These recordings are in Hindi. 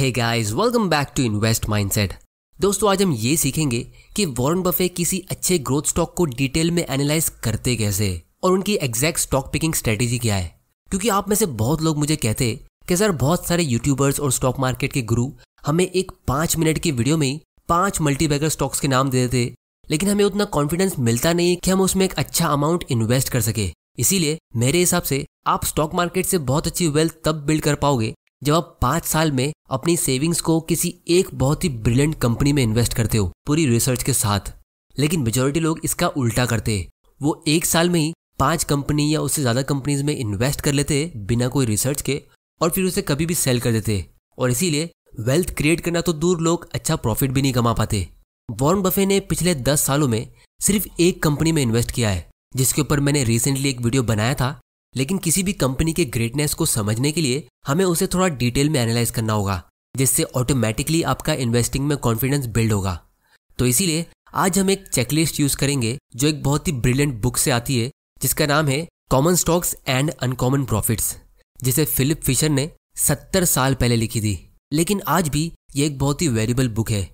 hey guys welcome back to invest mindset दोस्तों आज हम ये सीखेंगे कि वॉरेन बफे किसी अच्छे ग्रोथ स्टॉक को डिटेल में एनालाइज करते कैसे और उनकी एग्जैक्ट स्टॉक पिकिंग स्ट्रेटेजी क्या है क्योंकि आप में से बहुत लोग मुझे कहते कि सर बहुत सारे यूट्यूबर्स और स्टॉक मार्केट के गुरु हमें एक पांच मिनट की वीडियो में पांच मल्टीबैगर स्टॉक्स के नाम दे देते लेकिन हमें उतना कॉन्फिडेंस मिलता नहीं कि हम उसमें एक अच्छा अमाउंट इन्वेस्ट कर सके इसीलिए मेरे हिसाब से आप स्टॉक मार्केट से बहुत अच्छी वेल्थ तब बिल्ड कर पाओगे जब आप पांच साल में अपनी सेविंग्स को किसी एक बहुत ही ब्रिलियंट कंपनी में इन्वेस्ट करते हो पूरी रिसर्च के साथ लेकिन मेजोरिटी लोग इसका उल्टा करते हैं वो एक साल में ही पांच कंपनी या उससे ज़्यादा कंपनीज में इन्वेस्ट कर लेते हैं बिना कोई रिसर्च के और फिर उसे कभी भी सेल कर देते और इसीलिए वेल्थ क्रिएट करना तो दूर लोग अच्छा प्रॉफिट भी नहीं कमा पाते वॉर्न बफे ने पिछले दस सालों में सिर्फ एक कंपनी में इन्वेस्ट किया है जिसके ऊपर मैंने रिसेंटली एक वीडियो बनाया था लेकिन किसी भी कंपनी के ग्रेटनेस को समझने के लिए हमें उसे थोड़ा डिटेल में एनालाइज करना होगा जिससे ऑटोमेटिकली आपका इन्वेस्टिंग में कॉन्फिडेंस बिल्ड होगा तो इसीलिए आज हम एक चेकलिस्ट यूज करेंगे जो एक बहुत ही ब्रिलियंट बुक से आती है जिसका नाम है common stocks and uncommon profits जिसे फिलिप फिशर ने सत्तर साल पहले लिखी थी लेकिन आज भी ये एक बहुत ही वेरिएबल बुक है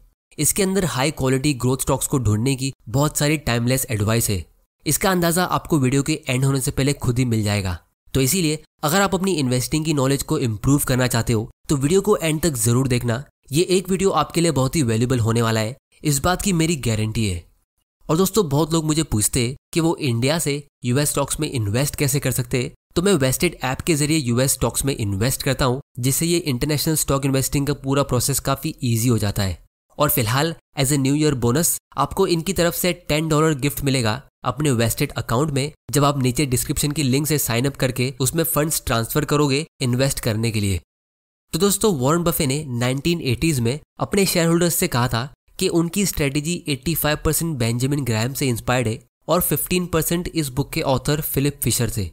इसके अंदर हाई क्वालिटी ग्रोथ स्टॉक्स को ढूंढने की बहुत सारी टाइमलेस एडवाइस है इसका अंदाज़ा आपको वीडियो के एंड होने से पहले खुद ही मिल जाएगा तो इसीलिए अगर आप अपनी इन्वेस्टिंग की नॉलेज को इम्प्रूव करना चाहते हो तो वीडियो को एंड तक ज़रूर देखना ये एक वीडियो आपके लिए बहुत ही वैल्यूबल होने वाला है इस बात की मेरी गारंटी है और दोस्तों बहुत लोग मुझे पूछते हैं कि वो इंडिया से यूएस स्टॉक्स में इन्वेस्ट कैसे कर सकते तो मैं वेस्टेड ऐप के जरिए यूएस स्टॉक्स में इन्वेस्ट करता हूँ जिससे ये इंटरनेशनल स्टॉक इन्वेस्टिंग का पूरा प्रोसेस काफी ईजी हो जाता है और फिलहाल as a new year bonus आपको इनकी तरफ से टेन डॉलर गिफ्ट मिलेगा अपने वेस्टेड अकाउंट में जब आप नीचे डिस्क्रिप्शन की लिंक से साइन अप करके उसमें फंड्स ट्रांसफर करोगे इन्वेस्ट करने के लिए तो दोस्तों वॉरेन बफे ने 1980s में अपने शेयर होल्डर्स से कहा था कि उनकी स्ट्रेटेजी 85 परसेंट बेंजामिन ग्राहम से इंस्पायर्ड है और 15 परसेंट इस बुक के ऑथर फिलिप फिशर से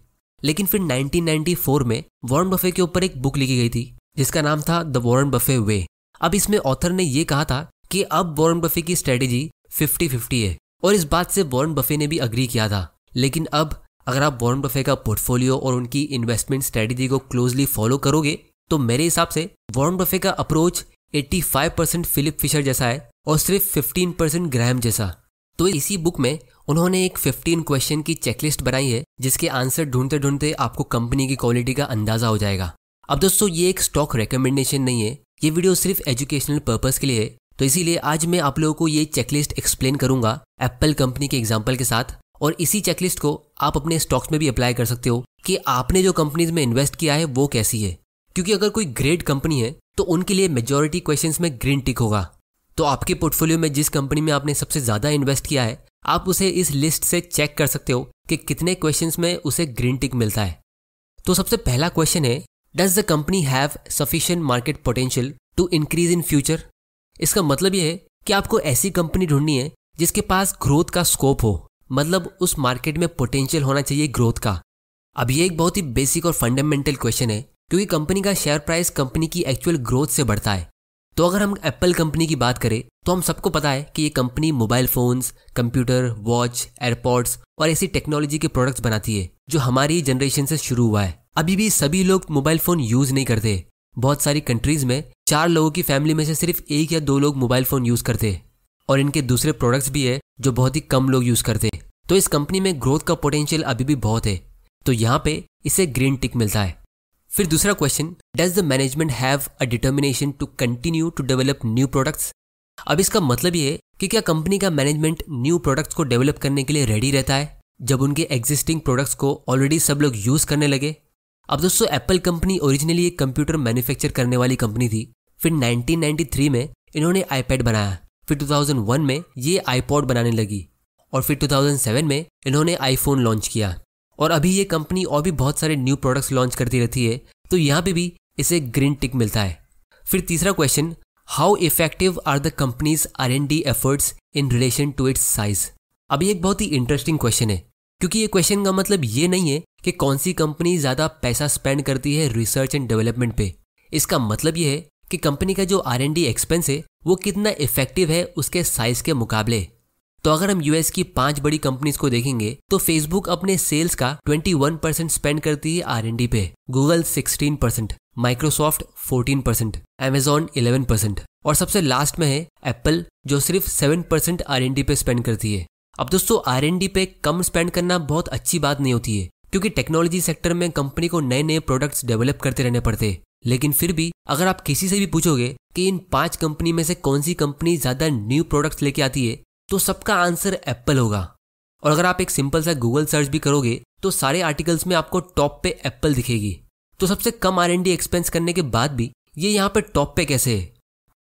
लेकिन फिर 1994 में वॉरेन बफे के ऊपर एक बुक लिखी गई थी जिसका नाम था द वॉरेन बफे वे अब इसमें ऑथर ने यह कहा था कि अब वॉरेन बफे की स्ट्रेटेजी 50-50 है और इस बात से वॉरेन बफे ने भी अग्री किया था लेकिन अब अगर आप वॉरेन बफे का पोर्टफोलियो और उनकी इन्वेस्टमेंट स्ट्रेटेजी को क्लोजली फॉलो करोगे तो मेरे हिसाब से वॉरेन बफे का अप्रोच 85 परसेंट फिलिप फिशर जैसा है और सिर्फ 15 परसेंट ग्राहम जैसा तो इसी बुक में उन्होंने एक 15 क्वेश्चन की चेकलिस्ट बनाई है जिसके आंसर ढूंढते ढूंढते आपको कंपनी की क्वालिटी का अंदाजा हो जाएगा अब दोस्तों ये एक स्टॉक रिकमेंडेशन नहीं है ये वीडियो सिर्फ एजुकेशनल पर्पज के लिए है तो इसीलिए आज मैं आप लोगों को ये चेकलिस्ट एक्सप्लेन करूंगा एप्पल कंपनी के एग्जाम्पल के साथ और इसी चेकलिस्ट को आप अपने स्टॉक्स में भी अप्लाई कर सकते हो कि आपने जो कंपनीज में इन्वेस्ट किया है वो कैसी है क्योंकि अगर कोई ग्रेट कंपनी है तो उनके लिए मेजोरिटी क्वेश्चन में ग्रीन टिक होगा तो आपके पोर्टफोलियो में जिस कंपनी में आपने सबसे ज़्यादा इन्वेस्ट किया है आप उसे इस लिस्ट से चेक कर सकते हो कि कितने क्वेश्चन में उसे ग्रीन टिक मिलता है तो सबसे पहला क्वेश्चन है does the company have sufficient market potential to increase in future इसका मतलब यह है कि आपको ऐसी कंपनी ढूंढनी है जिसके पास ग्रोथ का स्कोप हो मतलब उस मार्केट में पोटेंशियल होना चाहिए ग्रोथ का अब ये एक बहुत ही बेसिक और फंडामेंटल क्वेश्चन है क्योंकि कंपनी का शेयर प्राइस कंपनी की एक्चुअल ग्रोथ से बढ़ता है तो अगर हम एप्पल कंपनी की बात करें तो हम सबको पता है कि ये company mobile phones computer watch airports और ऐसी टेक्नोलॉजी के प्रोडक्ट्स बनाती है जो हमारी जनरेशन से शुरू हुआ है अभी भी सभी लोग मोबाइल फोन यूज नहीं करते बहुत सारी कंट्रीज में चार लोगों की फैमिली में से सिर्फ एक या दो लोग मोबाइल फोन यूज करते हैं और इनके दूसरे प्रोडक्ट्स भी है जो बहुत ही कम लोग यूज़ करते हैं तो इस कंपनी में ग्रोथ का पोटेंशियल अभी भी बहुत है तो यहाँ पे इसे ग्रीन टिक मिलता है फिर दूसरा question does the management have a determination to continue to develop new products अब इसका मतलब ये है कि क्या कंपनी का मैनेजमेंट न्यू प्रोडक्ट्स को डेवलप करने के लिए रेडी रहता है जब उनके एग्जिस्टिंग प्रोडक्ट्स को ऑलरेडी सब लोग यूज़ करने लगे अब दोस्तों एप्पल कंपनी ओरिजिनली एक कंप्यूटर मैन्युफैक्चर करने वाली कंपनी थी फिर 1993 में इन्होंने आईपैड बनाया फिर 2001 में ये आईपॉड बनाने लगी और फिर 2007 में इन्होंने आईफोन लॉन्च किया और अभी ये कंपनी और भी बहुत सारे न्यू प्रोडक्ट्स लॉन्च करती रहती है तो यहाँ पे भी इसे ग्रीन टिक मिलता है फिर तीसरा question how effective are the company's R and D efforts in relation to its size अभी एक बहुत ही इंटरेस्टिंग क्वेश्चन है क्योंकि ये क्वेश्चन का मतलब ये नहीं है कि कौन सी कंपनी ज़्यादा पैसा स्पेंड करती है रिसर्च एंड डेवलपमेंट पे इसका मतलब ये है कि कंपनी का जो आर एन डी एक्सपेंस है वो कितना इफेक्टिव है उसके साइज के मुकाबले तो अगर हम यूएस की पांच बड़ी कंपनीज को देखेंगे तो फेसबुक अपने सेल्स का 21 परसेंट स्पेंड करती है आर पे Google 16 percent Microsoft 14 percent Amazon eleven percent और सबसे लास्ट में है एप्पल जो सिर्फ 7 परसेंट आर पे स्पेंड करती है अब दोस्तों आर पे कम स्पेंड करना बहुत अच्छी बात नहीं होती है क्योंकि टेक्नोलॉजी सेक्टर में कंपनी को नए नए प्रोडक्ट्स डेवलप करते रहने पड़ते लेकिन फिर भी अगर आप किसी से भी पूछोगे कि इन पांच कंपनी में से कौन सी कंपनी ज्यादा न्यू प्रोडक्ट्स लेके आती है तो सबका आंसर एप्पल होगा और अगर आप एक सिंपल सा गूगल सर्च भी करोगे तो सारे आर्टिकल्स में आपको टॉप पे एप्पल दिखेगी तो सबसे कम आर एन एक्सपेंस करने के बाद भी ये यहाँ पे टॉप पे कैसे है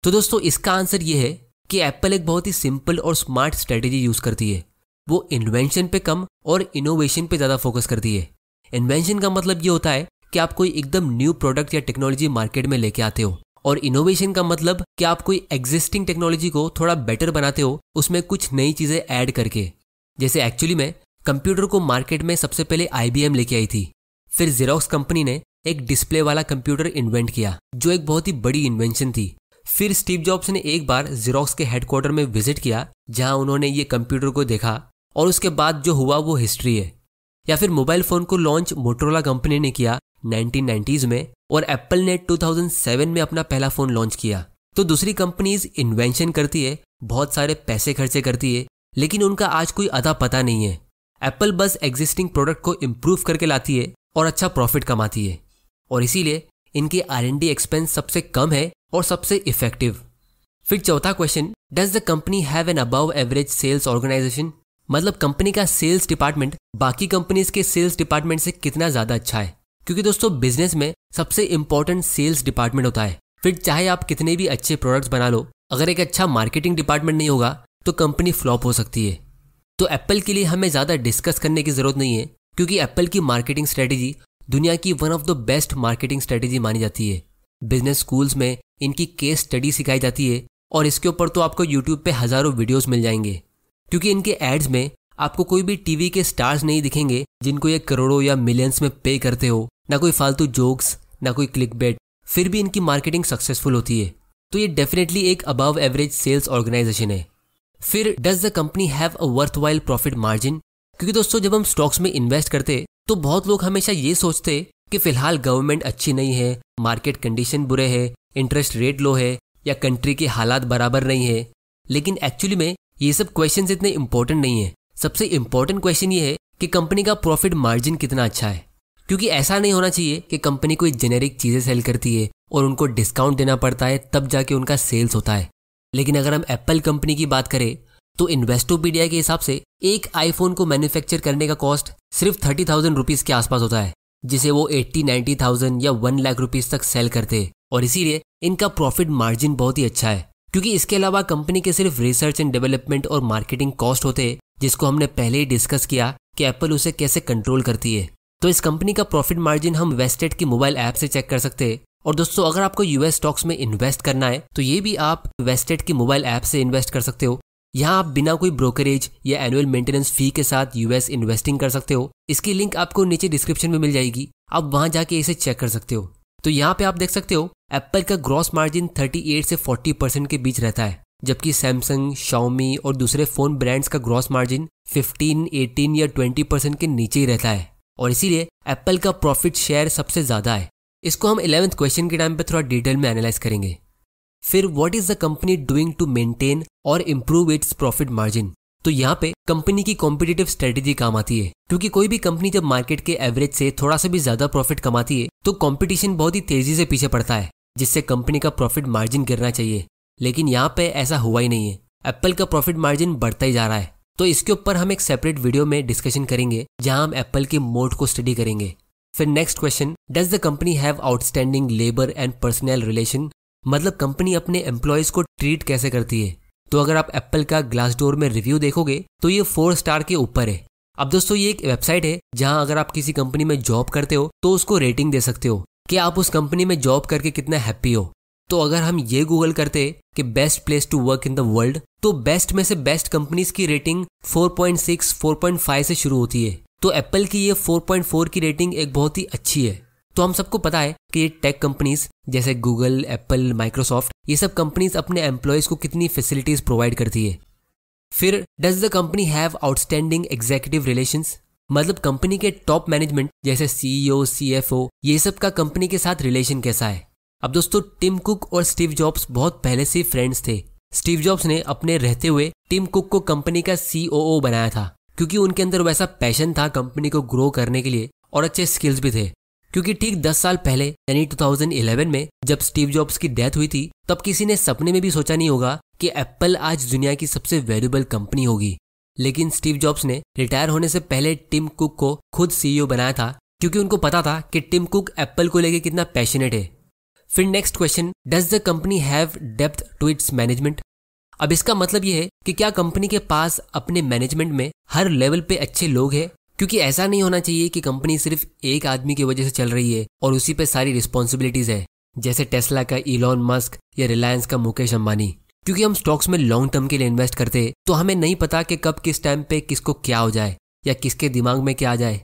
तो दोस्तों इसका आंसर ये है कि एप्पल एक बहुत ही सिंपल और स्मार्ट स्ट्रेटेजी यूज करती है वो इन्वेंशन पे कम और इनोवेशन पे ज़्यादा फोकस करती है इन्वेंशन का मतलब ये होता है कि आप कोई एकदम न्यू प्रोडक्ट या टेक्नोलॉजी मार्केट में लेके आते हो और इनोवेशन का मतलब कि आप कोई एग्जिस्टिंग टेक्नोलॉजी को थोड़ा बेटर बनाते हो उसमें कुछ नई चीज़ें ऐड करके जैसे एक्चुअली में कंप्यूटर को मार्केट में सबसे पहले आई लेके आई थी फिर जेरोक्स कंपनी ने एक डिस्प्ले वाला कंप्यूटर इन्वेंट किया जो एक बहुत ही बड़ी इन्वेंशन थी फिर स्टीव जॉब्स ने एक बार जेरोक्स के हेडक्वार्टर में विजिट किया जहां उन्होंने ये कंप्यूटर को देखा और उसके बाद जो हुआ वो हिस्ट्री है या फिर मोबाइल फोन को लॉन्च मोटरोला कंपनी ने किया नाइनटीन में और एप्पल ने 2007 में अपना पहला फोन लॉन्च किया तो दूसरी कंपनीज इन्वेंशन करती है बहुत सारे पैसे खर्चे करती है लेकिन उनका आज कोई अदा पता नहीं है एप्पल बस एग्जिस्टिंग प्रोडक्ट को इम्प्रूव करके लाती है और अच्छा प्रॉफिट कमाती है और इसीलिए इनके आर एन डी एक्सपेंस सबसे कम है और सबसे इफेक्टिव फिर चौथा question does the company have an above average sales organization मतलब कंपनी का सेल्स डिपार्टमेंट बाकी कंपनीज के सेल्स डिपार्टमेंट से कितना ज्यादा अच्छा है क्योंकि दोस्तों बिजनेस में सबसे इंपॉर्टेंट सेल्स डिपार्टमेंट होता है फिर चाहे आप कितने भी अच्छे प्रोडक्ट्स बना लो अगर एक अच्छा मार्केटिंग डिपार्टमेंट नहीं होगा तो कंपनी फ्लॉप हो सकती है तो एप्पल के लिए हमें ज़्यादा डिस्कस करने की ज़रूरत नहीं है क्योंकि एप्पल की मार्केटिंग स्ट्रेटेजी दुनिया की one of the best marketing strategy मानी जाती है बिजनेस स्कूल्स में इनकी केस स्टडी सिखाई जाती है और इसके ऊपर तो आपको यूट्यूब पे हज़ारों वीडियोस मिल जाएंगे क्योंकि इनके एड्स में आपको कोई भी टीवी के स्टार्स नहीं दिखेंगे जिनको ये करोड़ों या मिलियंस में पे करते हो ना कोई फालतू जोक्स ना कोई क्लिक बेट फिर भी इनकी मार्केटिंग सक्सेसफुल होती है तो ये डेफिनेटली एक अबव एवरेज सेल्स ऑर्गेनाइजेशन है फिर does the company have a worthwhile profit margin क्योंकि दोस्तों जब हम स्टॉक्स में इन्वेस्ट करते तो बहुत लोग हमेशा ये सोचते कि फिलहाल गवर्नमेंट अच्छी नहीं है मार्केट कंडीशन बुरे है इंटरेस्ट रेट लो है या कंट्री के हालात बराबर नहीं है लेकिन एक्चुअली में ये सब क्वेश्चन इतने इंपॉर्टेंट नहीं है सबसे इंपॉर्टेंट क्वेश्चन ये है कि कंपनी का प्रॉफिट मार्जिन कितना अच्छा है क्योंकि ऐसा नहीं होना चाहिए कि कंपनी कोई जेनेरिक चीज़ें सेल करती है और उनको डिस्काउंट देना पड़ता है तब जाके उनका सेल्स होता है लेकिन अगर हम एप्पल कंपनी की बात करें तो इन्वेस्टोपीडिया के हिसाब से एक आईफोन को मैन्युफैक्चर करने का कॉस्ट सिर्फ थर्टी थाउजेंड रुपीज़ के आसपास होता है जिसे वो एट्टी नाइन्टी थाउजेंड या वन लाख रुपीज़ तक सेल करते और इसीलिए इनका प्रॉफिट मार्जिन बहुत ही अच्छा है क्योंकि इसके अलावा कंपनी के सिर्फ रिसर्च एंड डेवलपमेंट और मार्केटिंग कॉस्ट होते जिसको हमने पहले ही डिस्कस किया कि एप्पल उसे कैसे कंट्रोल करती है तो इस कंपनी का प्रॉफिट मार्जिन हम वेस्टेड की मोबाइल ऐप से चेक कर सकते हैं और दोस्तों अगर आपको यूएस स्टॉक्स में इन्वेस्ट करना है तो ये भी आप वेस्टेड की मोबाइल ऐप से इन्वेस्ट कर सकते हो यहाँ आप बिना कोई ब्रोकरेज या एनुअल मेंटेनेंस फी के साथ यूएस इन्वेस्टिंग कर सकते हो इसकी लिंक आपको नीचे डिस्क्रिप्शन में मिल जाएगी आप वहां जाके इसे चेक कर सकते हो तो यहाँ पे आप देख सकते हो एप्पल का ग्रॉस मार्जिन 38 से 40 परसेंट के बीच रहता है जबकि सैमसंग शाओमी और दूसरे फोन ब्रांड्स का ग्रॉस मार्जिन 15, 18 या 20 परसेंट के नीचे ही रहता है और इसीलिए एप्पल का प्रॉफिट शेयर सबसे ज्यादा है इसको हम इलेवेंथ क्वेश्चन के टाइम पर थोड़ा डिटेल में एनालाइज करेंगे फिर what is the company doing to maintain और इम्प्रूव इट्स प्रॉफिट मार्जिन तो यहाँ पे कंपनी की कॉम्पिटेटिव स्ट्रेटेजी काम आती है क्योंकि कोई भी कंपनी जब मार्केट के एवरेज से थोड़ा सा भी ज्यादा प्रॉफिट कमाती है तो कंपटीशन बहुत ही तेजी से पीछे पड़ता है जिससे कंपनी का प्रॉफिट मार्जिन गिरना चाहिए लेकिन यहाँ पे ऐसा हुआ ही नहीं है एप्पल का प्रॉफिट मार्जिन बढ़ता ही जा रहा है तो इसके ऊपर हम एक सेपरेट वीडियो में डिस्कशन करेंगे जहां हम एप्पल के मोड को स्टडी करेंगे फिर next question does the company have outstanding labour and personnel relation मतलब कंपनी अपने एम्प्लॉयज को ट्रीट कैसे करती है तो अगर आप एप्पल का ग्लास डोर में रिव्यू देखोगे तो ये फोर स्टार के ऊपर है अब दोस्तों ये एक वेबसाइट है जहां अगर आप किसी कंपनी में जॉब करते हो तो उसको रेटिंग दे सकते हो कि आप उस कंपनी में जॉब करके कितना हैप्पी हो तो अगर हम ये गूगल करते कि best place to work in the world तो बेस्ट में से बेस्ट कंपनीज की रेटिंग 4.6 4.5 से शुरू होती है तो एप्पल की ये 4.4 की रेटिंग एक बहुत ही अच्छी है तो हम सबको पता है कि ये टेक कंपनीज जैसे गूगल एप्पल माइक्रोसॉफ्ट ये सब कंपनीज अपने एम्प्लॉयज को कितनी फैसिलिटीज प्रोवाइड करती है फिर does the company have outstanding executive relations मतलब कंपनी के टॉप मैनेजमेंट जैसे सीईओ सीएफओ e ये सब का कंपनी के साथ रिलेशन कैसा है अब दोस्तों टिम कुक और स्टीव जॉब्स बहुत पहले से फ्रेंड्स थे स्टीव जॉब्स ने अपने रहते हुए टिम कुक को कंपनी का सीओओ बनाया था क्योंकि उनके अंदर वैसा पैशन था कंपनी को ग्रो करने के लिए और अच्छे स्किल्स भी थे क्योंकि ठीक 10 साल पहले यानी 2011 में जब स्टीव जॉब्स की डेथ हुई थी तब किसी ने सपने में भी सोचा नहीं होगा कि एप्पल आज दुनिया की सबसे वैल्यूबल कंपनी होगी लेकिन स्टीव जॉब्स ने रिटायर होने से पहले टिम कुक को खुद सीईओ e बनाया था क्योंकि उनको पता था कि टिम कुक एप्पल को लेकर कितना पैशनेट है फिर next question does the company have depth to its management अब इसका मतलब यह है कि क्या कंपनी के पास अपने मैनेजमेंट में हर लेवल पे अच्छे लोग हैं क्योंकि ऐसा नहीं होना चाहिए कि कंपनी सिर्फ एक आदमी की वजह से चल रही है और उसी पे सारी रिस्पॉन्सिबिलिटीज है जैसे टेस्ला का इलॉन मस्क या रिलायंस का मुकेश अंबानी क्योंकि हम स्टॉक्स में लॉन्ग टर्म के लिए इन्वेस्ट करते हैं तो हमें नहीं पता कि कब किस टाइम पे किसको क्या हो जाए या किसके दिमाग में क्या आ जाए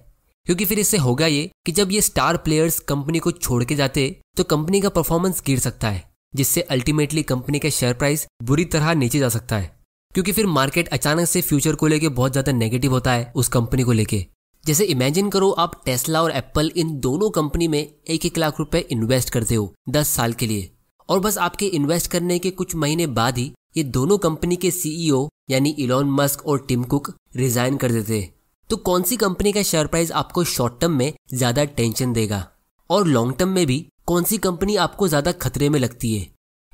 क्योंकि फिर इससे होगा ये कि जब ये स्टार प्लेयर्स कंपनी को छोड़ के जाते तो कंपनी का परफॉर्मेंस गिर सकता है जिससे अल्टीमेटली कंपनी का शेयर प्राइस बुरी तरह नीचे जा सकता है क्योंकि फिर मार्केट अचानक से फ्यूचर को लेके बहुत ज्यादा नेगेटिव होता है उस कंपनी को लेके जैसे इमेजिन करो आप टेस्ला और एप्पल इन दोनों कंपनी में एक एक लाख रुपए इन्वेस्ट करते हो दस साल के लिए और बस आपके इन्वेस्ट करने के कुछ महीने बाद ही ये दोनों कंपनी के सीईओ e यानी इलॉन मस्क और टिम कुक रिजाइन कर देते तो कौन सी कंपनी का शेयर प्राइस आपको शॉर्ट टर्म में ज्यादा टेंशन देगा और लॉन्ग टर्म में भी कौन सी कंपनी आपको ज्यादा खतरे में लगती है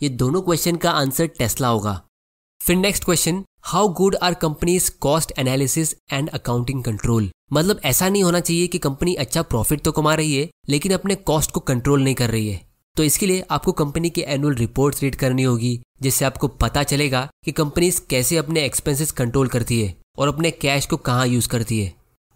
ये दोनों क्वेश्चन का आंसर टेस्ला होगा फिर next question how good are company's cost analysis and accounting control मतलब ऐसा नहीं होना चाहिए कि कंपनी अच्छा प्रॉफिट तो कमा रही है लेकिन अपने कॉस्ट को कंट्रोल नहीं कर रही है तो इसके लिए आपको कंपनी की एनुअल रिपोर्ट रीड करनी होगी जिससे आपको पता चलेगा कि कंपनीज कैसे अपने एक्सपेंसेस कंट्रोल करती है और अपने कैश को कहाँ यूज करती है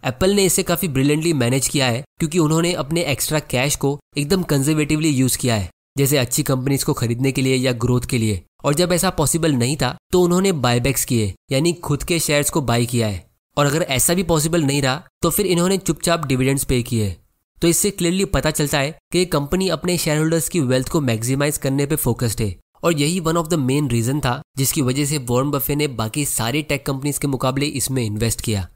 एप्पल ने इसे काफी ब्रिलियंटली मैनेज किया है क्योंकि उन्होंने अपने एक्स्ट्रा कैश को एकदम कंजर्वेटिवली यूज किया है जैसे अच्छी कंपनीज को खरीदने के लिए या ग्रोथ के लिए और जब ऐसा पॉसिबल नहीं था तो उन्होंने बायबैक्स किए यानी खुद के शेयर्स को बाय किया है और अगर ऐसा भी पॉसिबल नहीं रहा तो फिर इन्होंने चुपचाप डिविडेंड्स पे किए तो इससे क्लियरली पता चलता है कि ये कंपनी अपने शेयर होल्डर्स की वेल्थ को मैक्सिमाइज करने पे फोकस्ड है और यही one of the main reason था जिसकी वजह से वॉर्न बफे ने बाकी सारी टेक कंपनीज के मुकाबले इसमें इन्वेस्ट किया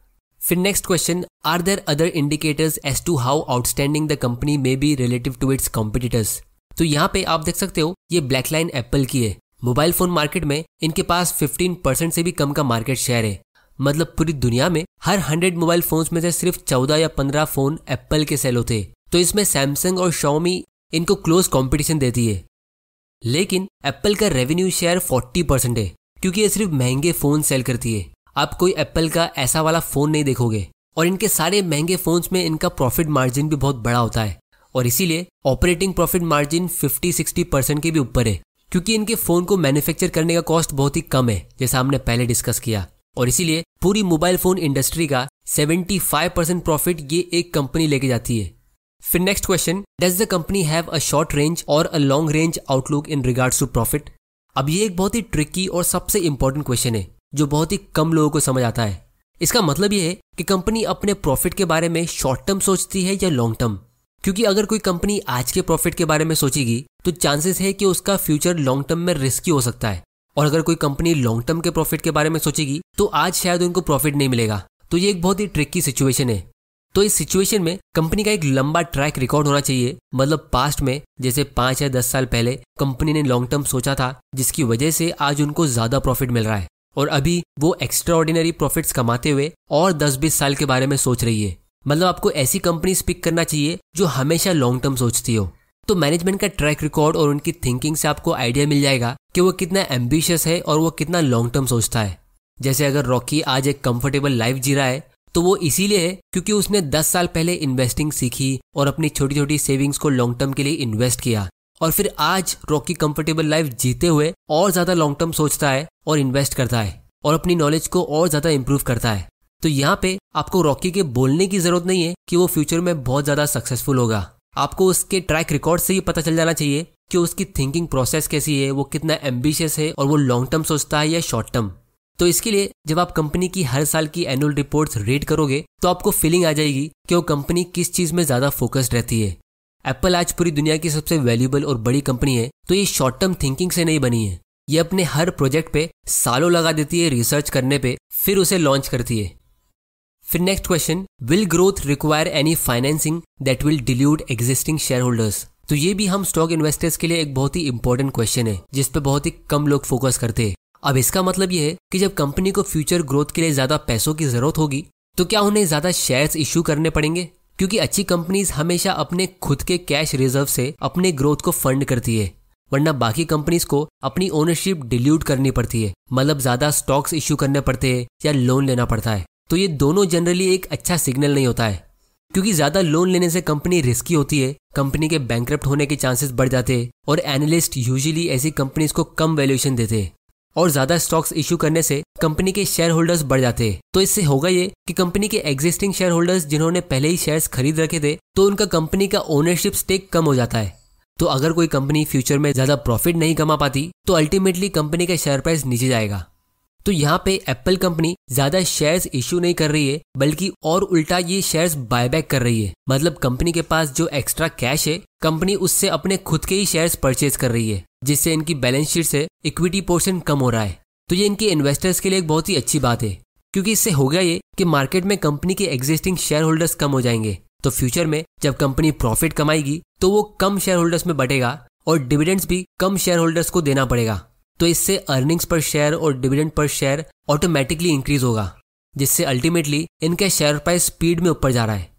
फिर next question are there other indicators as to how outstanding the company may be relative to its competitors तो यहाँ पे आप देख सकते हो ये ब्लैक लाइन एप्पल की है मोबाइल फोन मार्केट में इनके पास 15 परसेंट से भी कम का मार्केट शेयर है मतलब पूरी दुनिया में हर हंड्रेड मोबाइल फोन्स में से सिर्फ चौदह या पंद्रह फोन एप्पल के सेल होते तो इसमें सैमसंग और शॉमी इनको क्लोज कॉम्पिटिशन देती है लेकिन एप्पल का रेवेन्यू शेयर फोर्टी परसेंट है क्योंकि ये सिर्फ महंगे फोन सेल करती है आप कोई एप्पल का ऐसा वाला फोन नहीं देखोगे और इनके सारे महंगे फोन्स में इनका प्रॉफिट मार्जिन भी बहुत बड़ा होता है और इसीलिए ऑपरेटिंग प्रॉफिट मार्जिन 50-60 परसेंट के भी ऊपर है क्योंकि इनके फोन को मैन्युफैक्चर करने का कॉस्ट बहुत ही कम है जैसा हमने पहले डिस्कस किया और इसीलिए पूरी मोबाइल फोन इंडस्ट्री का 75 परसेंट प्रॉफिट ये एक कंपनी लेके जाती है फिर next question does the company have a short range और a long range outlook in regards to profit अब ये एक बहुत ही ट्रिकी और सबसे इंपॉर्टेंट क्वेश्चन है जो बहुत ही कम लोगों को समझ आता है इसका मतलब यह है कि कंपनी अपने प्रॉफिट के बारे में शॉर्ट टर्म सोचती है या लॉन्ग टर्म क्योंकि अगर कोई कंपनी आज के प्रॉफिट के बारे में सोचेगी तो चांसेस है कि उसका फ्यूचर लॉन्ग टर्म में रिस्की हो सकता है और अगर कोई कंपनी लॉन्ग टर्म के प्रॉफिट के बारे में सोचेगी तो आज शायद उनको प्रॉफिट नहीं मिलेगा तो ये एक बहुत ही ट्रिकी सिचुएशन है तो इस सिचुएशन में कंपनी का एक लंबा ट्रैक रिकॉर्ड होना चाहिए मतलब पास्ट में जैसे पांच या दस साल पहले कंपनी ने लॉन्ग टर्म सोचा था जिसकी वजह से आज उनको ज्यादा प्रॉफिट मिल रहा है और अभी वो एक्स्ट्रा ऑर्डिनरी प्रॉफिट कमाते हुए और दस बीस साल के बारे में सोच रही है मतलब आपको ऐसी कंपनी पिक करना चाहिए जो हमेशा लॉन्ग टर्म सोचती हो तो मैनेजमेंट का ट्रैक रिकॉर्ड और उनकी थिंकिंग से आपको आइडिया मिल जाएगा कि वो कितना एम्बिशियस है और वो कितना लॉन्ग टर्म सोचता है जैसे अगर रॉकी आज एक कंफर्टेबल लाइफ जी रहा है तो वो इसीलिए है क्योंकि उसने 10 साल पहले इन्वेस्टिंग सीखी और अपनी छोटी छोटी सेविंग्स को लॉन्ग टर्म के लिए इन्वेस्ट किया और फिर आज रॉकी कंफर्टेबल लाइफ जीते हुए और ज्यादा लॉन्ग टर्म सोचता है और इन्वेस्ट करता है और अपनी नॉलेज को और ज्यादा इम्प्रूव करता है तो यहाँ पे आपको रॉकी के बोलने की जरूरत नहीं है कि वो फ्यूचर में बहुत ज्यादा सक्सेसफुल होगा आपको उसके ट्रैक रिकॉर्ड से ही पता चल जाना चाहिए कि उसकी थिंकिंग प्रोसेस कैसी है वो कितना एम्बिशियस है और वो लॉन्ग टर्म सोचता है या शॉर्ट टर्म तो इसके लिए जब आप कंपनी की हर साल की एनुअल रिपोर्ट्स रीड करोगे तो आपको फीलिंग आ जाएगी कि वो कंपनी किस चीज़ में ज़्यादा फोकस्ड रहती है एप्पल आज पूरी दुनिया की सबसे वैल्यूबल और बड़ी कंपनी है तो ये शॉर्ट टर्म थिंकिंग से नहीं बनी है ये अपने हर प्रोजेक्ट पे सालों लगा देती है रिसर्च करने पे फिर उसे लॉन्च करती है फिर next question will growth require any financing that will dilute existing shareholders तो ये भी हम स्टॉक इन्वेस्टर्स के लिए एक बहुत ही इंपॉर्टेंट क्वेश्चन है जिस बहुत ही कम लोग फोकस करते हैं अब इसका मतलब ये है कि जब कंपनी को फ्यूचर ग्रोथ के लिए ज्यादा पैसों की जरूरत होगी तो क्या उन्हें ज्यादा शेयर्स इश्यू करने पड़ेंगे क्योंकि अच्छी कंपनीज हमेशा अपने खुद के कैश रिजर्व से अपने ग्रोथ को फंड करती है वरना बाकी कंपनीज को अपनी ओनरशिप डिल्यूट करनी पड़ती है मतलब ज्यादा स्टॉक्स इश्यू करने पड़ते हैं या लोन लेना पड़ता है तो ये दोनों जनरली एक अच्छा सिग्नल नहीं होता है क्योंकि ज्यादा लोन लेने से कंपनी रिस्की होती है कंपनी के बैंक होने के चांसेस बढ़ जाते हैं और एनालिस्ट यूजली ऐसी कंपनीज को कम वैल्यूएशन देते हैं और ज्यादा स्टॉक्स इश्यू करने से कंपनी के शेयर होल्डर्स बढ़ जाते हैं तो इससे होगा ये कि कंपनी के एग्जिस्टिंग शेयर होल्डर्स जिन्होंने पहले ही शेयर्स खरीद रखे थे तो उनका कंपनी का ओनरशिप स्टेक कम हो जाता है तो अगर कोई कंपनी फ्यूचर में ज्यादा प्रॉफिट नहीं कमा पाती तो अल्टीमेटली कंपनी का शेयर प्राइस नीचे जाएगा तो यहाँ पे एप्पल कंपनी ज्यादा शेयर्स इश्यू नहीं कर रही है बल्कि और उल्टा ये शेयर्स बायबैक कर रही है मतलब कंपनी के पास जो एक्स्ट्रा कैश है कंपनी उससे अपने खुद के ही शेयर्स परचेज कर रही है जिससे इनकी बैलेंस शीट से इक्विटी पोर्शन कम हो रहा है तो ये इनके इन्वेस्टर्स के लिए एक बहुत ही अच्छी बात है क्योंकि इससे हो गया ये कि मार्केट में कंपनी के एग्जिस्टिंग शेयर होल्डर्स कम हो जाएंगे तो फ्यूचर में जब कंपनी प्रॉफिट कमाएगी तो वो कम शेयर होल्डर्स में बटेगा और डिविडेंड्स भी कम शेयर होल्डर्स को देना पड़ेगा तो इससे अर्निंग्स पर शेयर और dividend per share automatically increase होगा जिससे अल्टीमेटली इनका शेयर प्राइस स्पीड में ऊपर जा रहा है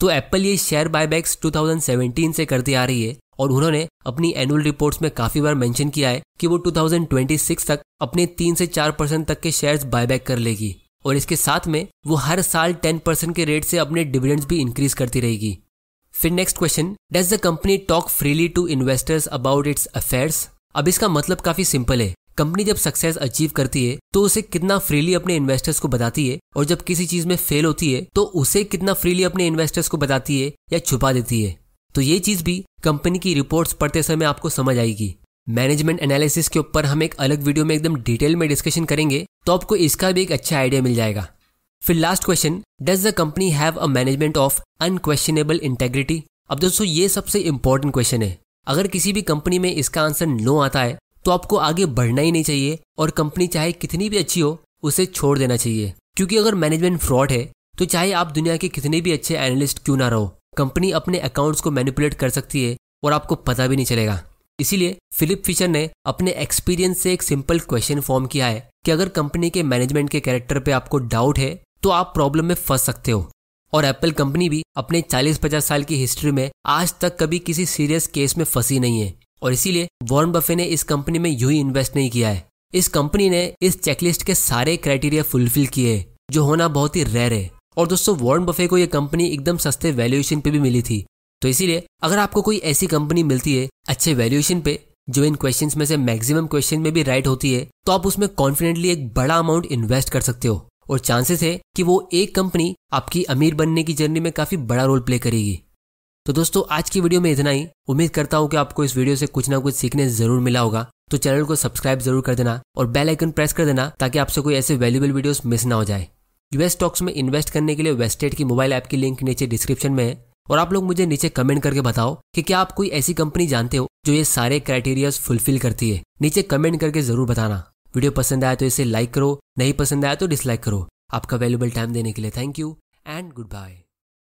तो एप्पल ये शेयर बायबैक्स 2017 से करती आ रही है और उन्होंने अपनी एनुअल रिपोर्ट्स में काफी बार मेंशन किया है कि वो 2026 तक अपने तीन से चार परसेंट तक के शेयर्स बायबैक कर लेगी और इसके साथ में वो हर साल टेन परसेंट के रेट से अपने डिविडेंड्स भी इंक्रीज करती रहेगी फिर next question does the company talk freely to investors about its affairs अब इसका मतलब काफी सिंपल है कंपनी जब सक्सेस अचीव करती है तो उसे कितना फ्रीली अपने इन्वेस्टर्स को बताती है और जब किसी चीज में फेल होती है तो उसे कितना फ्रीली अपने इन्वेस्टर्स को बताती है या छुपा देती है तो ये चीज भी कंपनी की रिपोर्ट्स पढ़ते समय आपको समझ आएगी मैनेजमेंट एनालिसिस के ऊपर हम एक अलग वीडियो में एकदम डिटेल में डिस्कशन करेंगे तो आपको इसका भी एक अच्छा आइडिया मिल जाएगा फिर last question does the company have a management of unquestionable integrity अब दोस्तों ये सबसे इंपॉर्टेंट क्वेश्चन है अगर किसी भी कंपनी में इसका आंसर नो आता है तो आपको आगे बढ़ना ही नहीं चाहिए और कंपनी चाहे कितनी भी अच्छी हो उसे छोड़ देना चाहिए क्योंकि अगर मैनेजमेंट फ्रॉड है तो चाहे आप दुनिया के कितने भी अच्छे एनालिस्ट क्यों ना रहो कंपनी अपने अकाउंट्स को मैनिपुलेट कर सकती है और आपको पता भी नहीं चलेगा इसीलिए फिलिप फिशर ने अपने एक्सपीरियंस से एक सिंपल क्वेश्चन फॉर्म किया है कि अगर कंपनी के मैनेजमेंट के कैरेक्टर पे आपको डाउट है तो आप प्रॉब्लम में फंस सकते हो और एप्पल कंपनी भी अपने 40-50 साल की हिस्ट्री में आज तक कभी किसी सीरियस केस में फंसी नहीं है और इसीलिए वॉर्न बफे ने इस कंपनी में यू ही इन्वेस्ट नहीं किया है इस कंपनी ने इस चेकलिस्ट के सारे क्राइटेरिया फुलफिल किए जो होना बहुत ही रेयर है और दोस्तों वॉर्न बफे को यह कंपनी एकदम सस्ते वैल्यूएशन पे भी मिली थी तो इसीलिए अगर आपको कोई ऐसी कंपनी मिलती है अच्छे वैल्यूएशन पे जो इन क्वेश्चंस में से मैक्सिमम क्वेश्चन में भी राइट होती है तो आप उसमें कॉन्फिडेंटली एक बड़ा अमाउंट इन्वेस्ट कर सकते हो और चांसेस है कि वो एक कंपनी आपकी अमीर बनने की जर्नी में काफ़ी बड़ा रोल प्ले करेगी तो दोस्तों आज की वीडियो में इतना ही उम्मीद करता हूँ कि आपको इस वीडियो से कुछ ना कुछ सीखने जरूर मिला होगा तो चैनल को सब्सक्राइब जरूर कर देना और बेल आइकन प्रेस कर देना ताकि आपसे कोई ऐसे वैल्यूबल वीडियोस मिस ना हो जाए यूएस स्टॉक्स में इन्वेस्ट करने के लिए वेस्टेड की मोबाइल ऐप की लिंक नीचे डिस्क्रिप्शन में है और आप लोग मुझे नीचे कमेंट करके बताओ कि क्या आप कोई ऐसी कंपनी जानते हो जो ये सारे क्राइटेरियाज फुलफिल करती है नीचे कमेंट करके जरूर बताना वीडियो पसंद आया तो इसे लाइक करो नहीं पसंद आया तो डिसलाइक करो आपका वैल्यूबल टाइम देने के लिए thank you and good bye